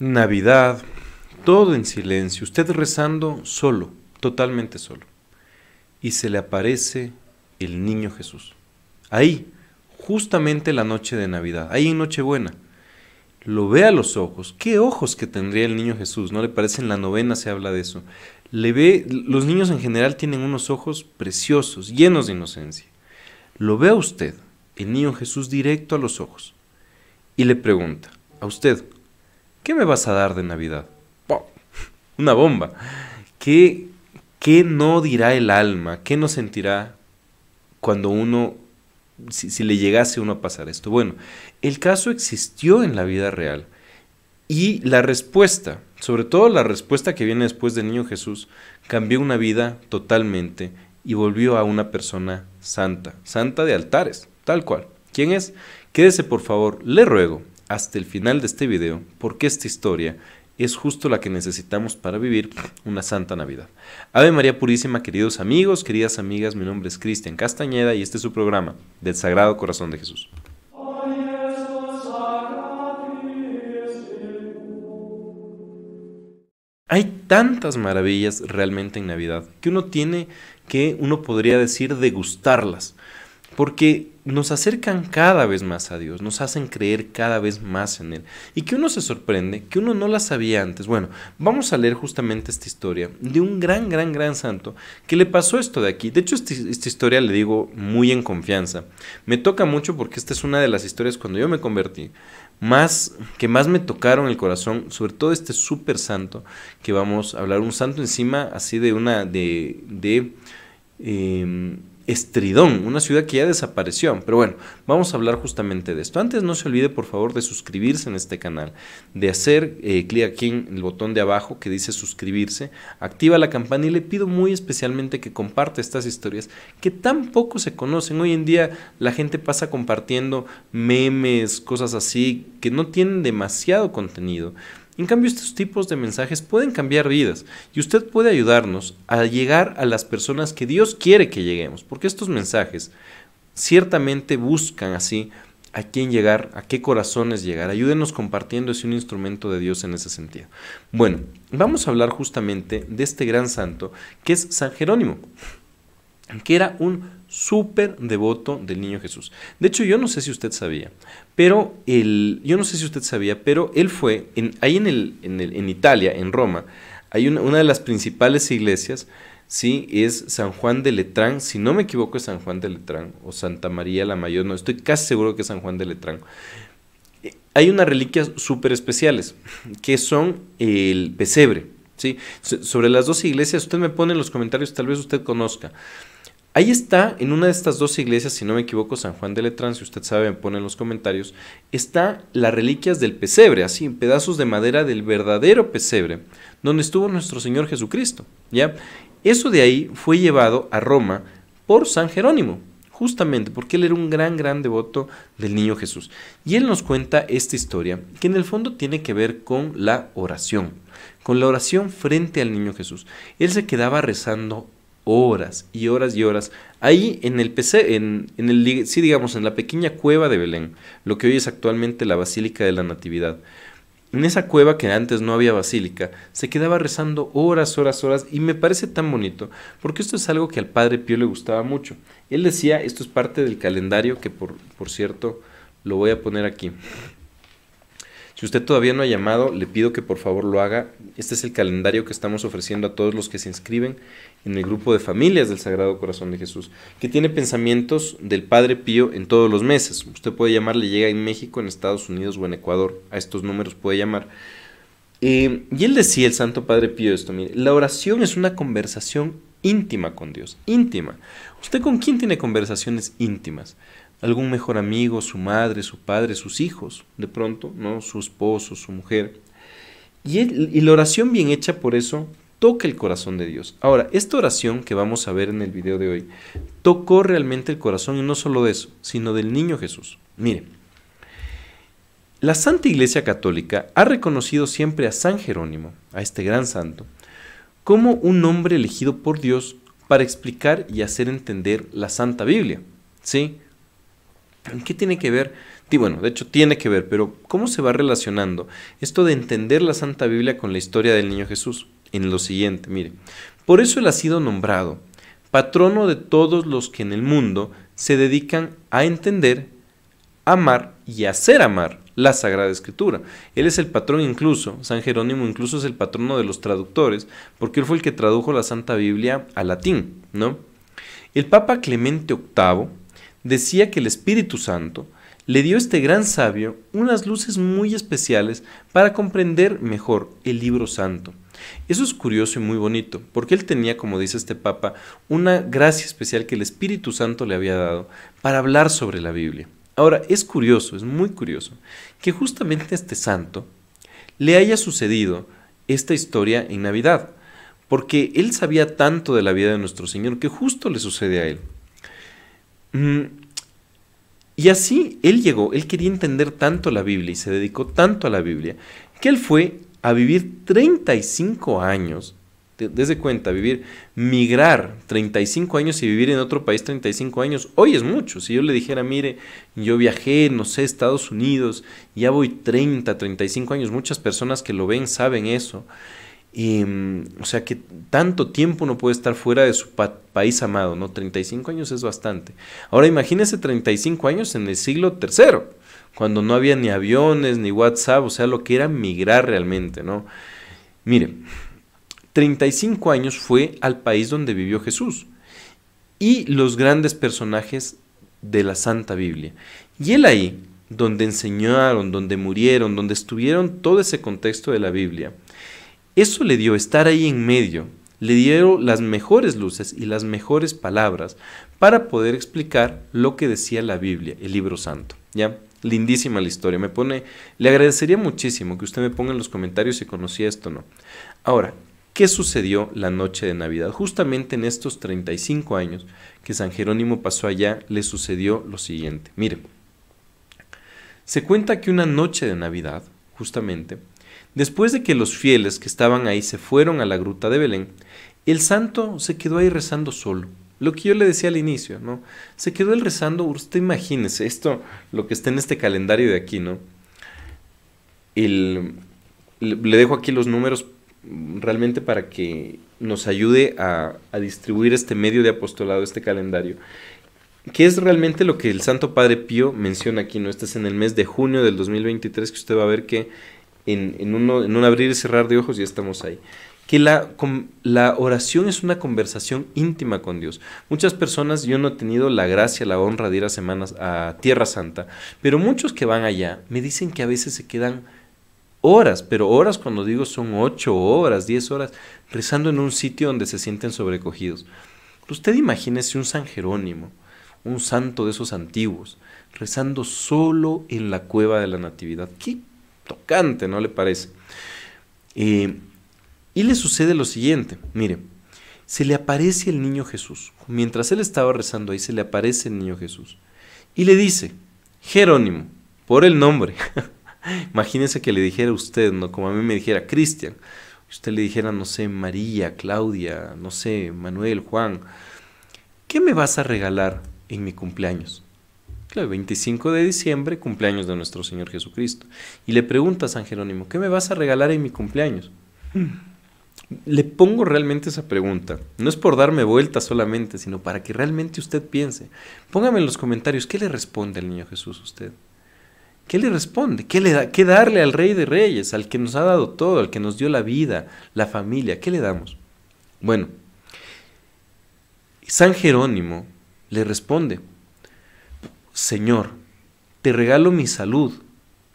Navidad, todo en silencio, usted rezando solo, totalmente solo. Y se le aparece el niño Jesús. Ahí, justamente la noche de Navidad, ahí en Nochebuena. Lo ve a los ojos. ¿Qué ojos que tendría el niño Jesús? ¿No le parece? En la novena se habla de eso. Le ve, los niños en general tienen unos ojos preciosos, llenos de inocencia. Lo ve a usted, el niño Jesús, directo a los ojos. Y le pregunta, a usted, ¿Qué me vas a dar de Navidad? Una bomba. ¿Qué, ¿Qué no dirá el alma? ¿Qué no sentirá cuando uno, si, le llegase uno a pasar esto? Bueno, el caso existió en la vida real. Y la respuesta, sobre todo la respuesta que viene después del niño Jesús, cambió una vida totalmente y volvió a una persona santa, santa de altares, tal cual. ¿Quién es? Quédese por favor, le ruego hasta el final de este video porque esta historia es justo la que necesitamos para vivir una santa Navidad. Ave María Purísima, queridos amigos, queridas amigas, mi nombre es Cristian Castañeda y este es su programa del Sagrado Corazón de Jesús. Hay tantas maravillas realmente en Navidad que uno tiene que, uno podría decir, degustarlas porque nos acercan cada vez más a Dios, nos hacen creer cada vez más en Él. Y que uno se sorprende, que uno no la sabía antes. Bueno, vamos a leer justamente esta historia de un gran, gran, gran santo que le pasó esto de aquí. De hecho, este, esta, historia le digo muy en confianza. Me toca mucho porque esta es una de las historias cuando yo me convertí, más, que más me tocaron el corazón, sobre todo este súper santo que vamos a hablar, un santo encima así de una, de, de, em, Estridón, una ciudad que ya desapareció. Pero bueno, vamos a hablar justamente de esto. Antes no se olvide por favor de suscribirse en este canal, de hacer eh, clic aquí en el botón de abajo que dice suscribirse, activa la campana y le pido muy especialmente que comparte estas historias que tan poco se conocen. Hoy en día la gente pasa compartiendo memes, cosas así, que no tienen demasiado contenido. En cambio, estos tipos de mensajes pueden cambiar vidas y usted puede ayudarnos a llegar a las personas que Dios quiere que lleguemos, porque estos mensajes ciertamente buscan así a quién llegar, a qué corazones llegar. Ayúdenos compartiendo, es un instrumento de Dios en ese sentido. Bueno, vamos a hablar justamente de este gran santo que es San Jerónimo que era un súper devoto del niño Jesús. De hecho, yo no sé si usted sabía, pero yo no sé si usted sabía, pero él fue, en, ahí en, el, en, Italia, en Roma, hay una, de las principales iglesias, sí, es San Juan de Letrán, si no me equivoco es San Juan de Letrán, o Santa María la Mayor, no, estoy casi seguro que es San Juan de Letrán. Hay unas reliquias súper especiales, que son el pesebre, ¿sí? Sobre las dos iglesias, usted me pone en los comentarios, tal vez usted conozca. Ahí está, en una de estas dos iglesias, si no me equivoco, San Juan de Letrán, si usted sabe, me pone en los comentarios, está las reliquias del pesebre, así, en pedazos de madera del verdadero pesebre, donde estuvo nuestro Señor Jesucristo, ¿ya? Eso de ahí fue llevado a Roma por San Jerónimo, justamente porque él era un gran, gran devoto del niño Jesús. Y él nos cuenta esta historia, que en el fondo tiene que ver con la oración, con la oración frente al niño Jesús. Él se quedaba rezando horas y horas y horas. Ahí en el PC, en, el, sí digamos, en la pequeña cueva de Belén, lo que hoy es actualmente la Basílica de la Natividad. En esa cueva que antes no había basílica, se quedaba rezando horas, horas, horas, y me parece tan bonito, porque esto es algo que al padre Pío le gustaba mucho. Él decía, esto es parte del calendario, que por, por cierto, lo voy a poner aquí. Si usted todavía no ha llamado, le pido que por favor lo haga. Este es el calendario que estamos ofreciendo a todos los que se inscriben en el grupo de familias del Sagrado Corazón de Jesús, que tiene pensamientos del Padre Pío en todos los meses. Usted puede llamar, le llega en México, en Estados Unidos o en Ecuador. A estos números puede llamar. Eh, y él decía, el Santo Padre Pío, esto, mire, la oración es una conversación íntima con Dios, íntima. ¿Usted con quién tiene conversaciones íntimas? algún mejor amigo, su madre, su padre, sus hijos, de pronto, ¿no? Su esposo, su mujer. Y, la oración bien hecha por eso toca el corazón de Dios. Ahora, esta oración que vamos a ver en el video de hoy tocó realmente el corazón y no solo de eso, sino del niño Jesús. Mire, la Santa Iglesia Católica ha reconocido siempre a San Jerónimo, a este gran santo, como un hombre elegido por Dios para explicar y hacer entender la Santa Biblia. ¿Sí? ¿Qué tiene que ver? bueno, de hecho tiene que ver, pero ¿cómo se va relacionando esto de entender la Santa Biblia con la historia del niño Jesús? En lo siguiente, mire, por eso él ha sido nombrado patrono de todos los que en el mundo se dedican a entender, amar y hacer amar la Sagrada Escritura. Él es el patrón incluso, San Jerónimo incluso es el patrono de los traductores, porque él fue el que tradujo la Santa Biblia al latín, ¿no? El Papa Clemente VIII decía que el Espíritu Santo le dio a este gran sabio unas luces muy especiales para comprender mejor el libro santo. Eso es curioso y muy bonito, porque él tenía, como dice este Papa, una gracia especial que el Espíritu Santo le había dado para hablar sobre la Biblia. Ahora, es curioso, es muy curioso, que justamente a este santo le haya sucedido esta historia en Navidad, porque él sabía tanto de la vida de nuestro Señor que justo le sucede a él. Mm, y así él llegó, él quería entender tanto la Biblia y se dedicó tanto a la Biblia, que él fue a vivir 35 años, desde cuenta, vivir, migrar 35 años y vivir en otro país 35 años, hoy es mucho. Si yo le dijera, mire, yo viajé, no sé, Estados Unidos, ya voy 30, 35 años, muchas personas que lo ven saben eso. Y, mm, o sea que tanto tiempo uno puede estar fuera de su país amado, ¿no? 35 años es bastante. Ahora imagínese 35 años en el siglo III, cuando no había ni aviones, ni WhatsApp, o sea, lo que era migrar realmente, ¿no? Mire, 35 años fue al país donde vivió Jesús y los grandes personajes de la Santa Biblia. Y él ahí, donde enseñaron, donde murieron, donde estuvieron todo ese contexto de la Biblia eso le dio estar ahí en medio, le dieron las mejores luces y las mejores palabras para poder explicar lo que decía la Biblia, el libro santo, ¿ya? Lindísima la historia, me pone, le agradecería muchísimo que usted me ponga en los comentarios si conocía esto o no. Ahora, ¿qué sucedió la noche de Navidad? Justamente en estos 35 años que San Jerónimo pasó allá, le sucedió lo siguiente. Mire, se cuenta que una noche de Navidad, justamente, Después de que los fieles que estaban ahí se fueron a la gruta de Belén, el santo se quedó ahí rezando solo. Lo que yo le decía al inicio, ¿no? Se quedó él rezando, usted imagínese esto, lo que está en este calendario de aquí, ¿no? le dejo aquí los números realmente para que nos ayude a, distribuir este medio de apostolado, este calendario. Que es realmente lo que el Santo Padre Pío menciona aquí, ¿no? Este es en el mes de junio del 2023 que usted va a ver que en, uno, en un abrir y cerrar de ojos y estamos ahí que la, la, oración es una conversación íntima con Dios. Muchas personas, yo no he tenido la gracia, la honra de ir a semanas a Tierra Santa, pero muchos que van allá me dicen que a veces se quedan horas, pero horas cuando digo son ocho horas, diez horas, rezando en un sitio donde se sienten sobrecogidos. Usted imagínese un San Jerónimo, un santo de esos antiguos, rezando solo en la cueva de la Natividad. ¿Qué tocante, ¿no le parece? Eh, y le sucede lo siguiente, mire, se le aparece el niño Jesús, mientras él estaba rezando ahí, se le aparece el niño Jesús, y le dice, Jerónimo, por el nombre, imagínense que le dijera usted, ¿no? Como a mí me dijera Cristian, usted le dijera, no sé, María, Claudia, no sé, Manuel, Juan, ¿qué me vas a regalar en mi cumpleaños? Claro, 25 de diciembre, cumpleaños de nuestro Señor Jesucristo. Y le pregunta a San Jerónimo, ¿qué me vas a regalar en mi cumpleaños? Mm. Le pongo realmente esa pregunta. No es por darme vuelta solamente, sino para que realmente usted piense. Póngame en los comentarios, ¿qué le responde el niño Jesús a usted? ¿Qué le responde? ¿Qué, le da, ¿Qué darle al Rey de Reyes, al que nos ha dado todo, al que nos dio la vida, la familia? ¿Qué le damos? Bueno, San Jerónimo le responde, Señor, te regalo mi salud,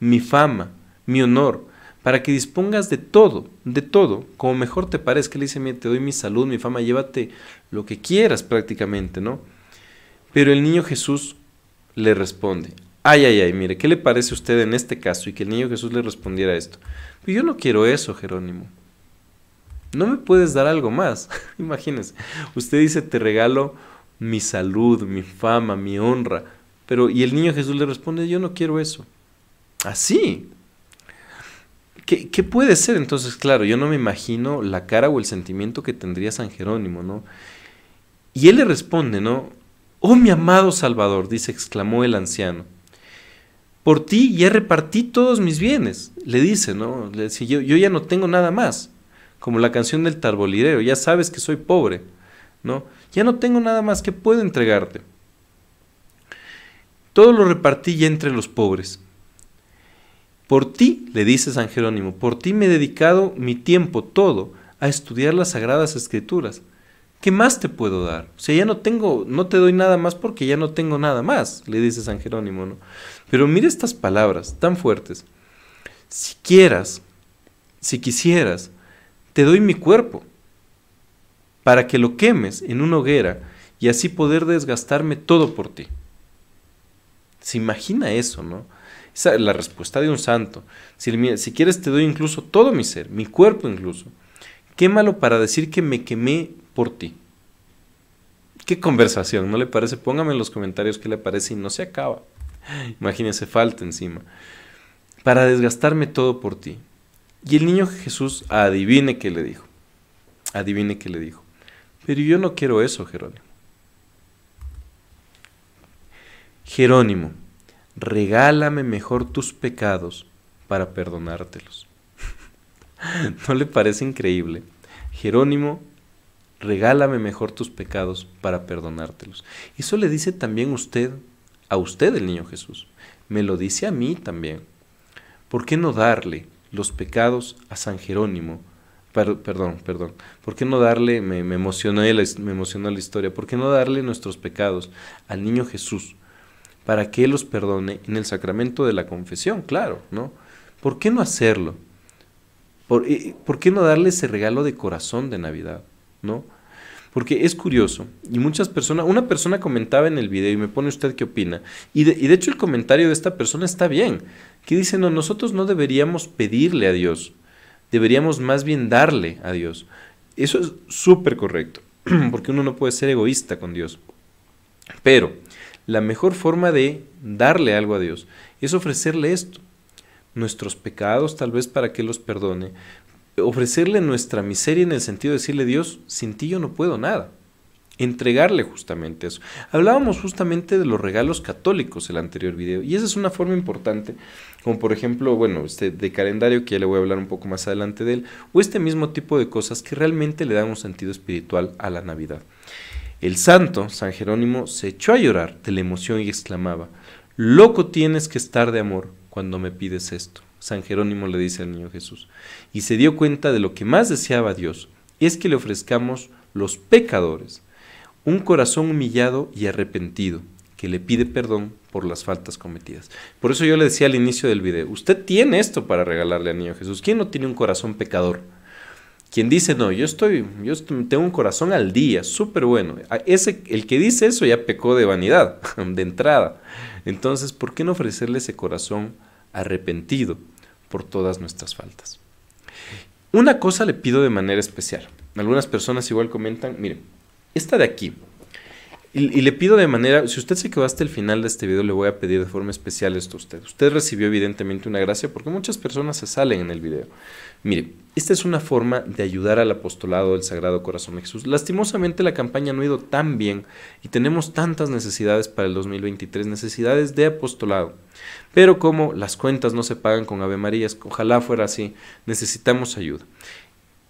mi fama, mi honor, para que dispongas de todo, de todo, como mejor te parezca. Le dice, te doy mi salud, mi fama, llévate lo que quieras prácticamente, ¿no? Pero el niño Jesús le responde, ay, ay, ay, mire, ¿qué le parece a usted en este caso? Y que el niño Jesús le respondiera esto. Pues yo no quiero eso, Jerónimo. No me puedes dar algo más. Imagínese, usted dice, te regalo mi salud, mi fama, mi honra pero, y el niño Jesús le responde, yo no quiero eso. Así. ¿Qué, puede ser entonces? Claro, yo no me imagino la cara o el sentimiento que tendría San Jerónimo, ¿no? Y él le responde, ¿no? Oh, mi amado Salvador, dice, exclamó el anciano. Por ti ya repartí todos mis bienes, le dice, ¿no? Le dice, yo, yo ya no tengo nada más, como la canción del tarbolirero, ya sabes que soy pobre, ¿no? Ya no tengo nada más que puedo entregarte todo lo repartí ya entre los pobres. Por ti, le dice San Jerónimo, por ti me he dedicado mi tiempo todo a estudiar las sagradas escrituras. ¿Qué más te puedo dar? O sea, ya no tengo, no te doy nada más porque ya no tengo nada más, le dice San Jerónimo, Pero mira estas palabras tan fuertes. Si quieras, si quisieras, te doy mi cuerpo para que lo quemes en una hoguera y así poder desgastarme todo por ti. ¿Se imagina eso, no? Esa es la respuesta de un santo. Si, si quieres te doy incluso todo mi ser, mi cuerpo incluso. Quémalo para decir que me quemé por ti. Qué conversación, ¿no le parece? Póngame en los comentarios qué le parece y no se acaba. Imagínese falta encima. Para desgastarme todo por ti. Y el niño Jesús adivine qué le dijo. Adivine qué le dijo. Pero yo no quiero eso, Jerónimo. Jerónimo, regálame mejor tus pecados para perdonártelos. ¿No le parece increíble? Jerónimo, regálame mejor tus pecados para perdonártelos. Eso le dice también usted, a usted el niño Jesús. Me lo dice a mí también. ¿Por qué no darle los pecados a San Jerónimo? perdón, perdón. ¿Por qué no darle, me, me emocionó la historia, ¿por qué no darle nuestros pecados al niño Jesús? para que Él los perdone en el sacramento de la confesión, claro, ¿no? ¿Por qué no hacerlo? ¿Por, eh, qué no darle ese regalo de corazón de Navidad, ¿no? Porque es curioso, y muchas personas, una persona comentaba en el video y me pone usted qué opina, y de, y de hecho el comentario de esta persona está bien, que dice, no, nosotros no deberíamos pedirle a Dios, deberíamos más bien darle a Dios. Eso es súper correcto, porque uno no puede ser egoísta con Dios. Pero la mejor forma de darle algo a Dios es ofrecerle esto. Nuestros pecados tal vez para que los perdone. Ofrecerle nuestra miseria en el sentido de decirle Dios, sin ti yo no puedo nada. Entregarle justamente eso. Hablábamos justamente de los regalos católicos el anterior video y esa es una forma importante, como por ejemplo, bueno, este de calendario que ya le voy a hablar un poco más adelante de él, o este mismo tipo de cosas que realmente le dan un sentido espiritual a la Navidad. El santo, San Jerónimo, se echó a llorar de la emoción y exclamaba, Loco tienes que estar de amor cuando me pides esto. San Jerónimo le dice al niño Jesús, y se dio cuenta de lo que más deseaba Dios, es que le ofrezcamos los pecadores, un corazón humillado y arrepentido, que le pide perdón por las faltas cometidas. Por eso yo le decía al inicio del video, usted tiene esto para regalarle al niño Jesús. ¿Quién no tiene un corazón pecador? Quien dice, no, yo estoy, yo tengo un corazón al día, súper bueno. Ese, el que dice eso ya pecó de vanidad, de entrada. Entonces, ¿por qué no ofrecerle ese corazón arrepentido por todas nuestras faltas? Una cosa le pido de manera especial. Algunas personas igual comentan, miren, esta de aquí, y, le pido de manera, si usted se quedó hasta el final de este video, le voy a pedir de forma especial esto a usted. Usted recibió evidentemente una gracia porque muchas personas se salen en el video. Mire, esta es una forma de ayudar al apostolado del Sagrado Corazón de Jesús. Lastimosamente la campaña no ha ido tan bien y tenemos tantas necesidades para el 2023, necesidades de apostolado. Pero como las cuentas no se pagan con Ave Marías, ojalá fuera así, necesitamos ayuda.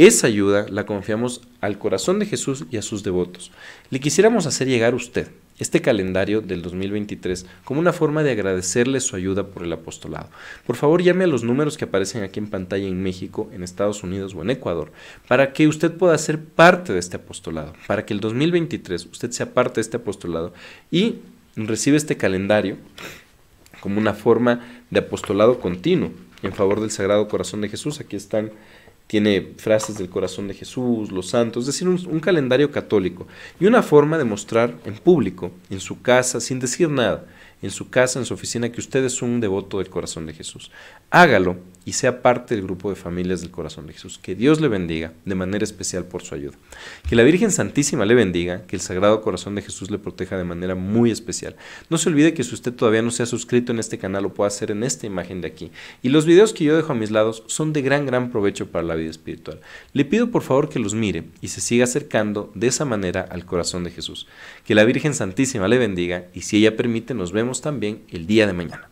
Esa ayuda la confiamos al corazón de Jesús y a sus devotos. Le quisiéramos hacer llegar a usted este calendario del 2023 como una forma de agradecerle su ayuda por el apostolado. Por favor, llame a los números que aparecen aquí en pantalla en México, en Estados Unidos o en Ecuador, para que usted pueda ser parte de este apostolado, para que el 2023 usted sea parte de este apostolado y reciba este calendario como una forma de apostolado continuo en favor del Sagrado Corazón de Jesús. Aquí están tiene frases del corazón de Jesús, los santos, es decir, un, un, calendario católico y una forma de mostrar en público, en su casa, sin decir nada en su casa, en su oficina, que usted es un devoto del corazón de Jesús. Hágalo y sea parte del grupo de familias del corazón de Jesús. Que Dios le bendiga de manera especial por su ayuda. Que la Virgen Santísima le bendiga, que el Sagrado Corazón de Jesús le proteja de manera muy especial. No se olvide que si usted todavía no se ha suscrito en este canal, lo puede hacer en esta imagen de aquí. Y los videos que yo dejo a mis lados son de gran, gran provecho para la vida espiritual. Le pido por favor que los mire y se siga acercando de esa manera al corazón de Jesús. Que la Virgen Santísima le bendiga y si ella permite nos vemos también el día de mañana.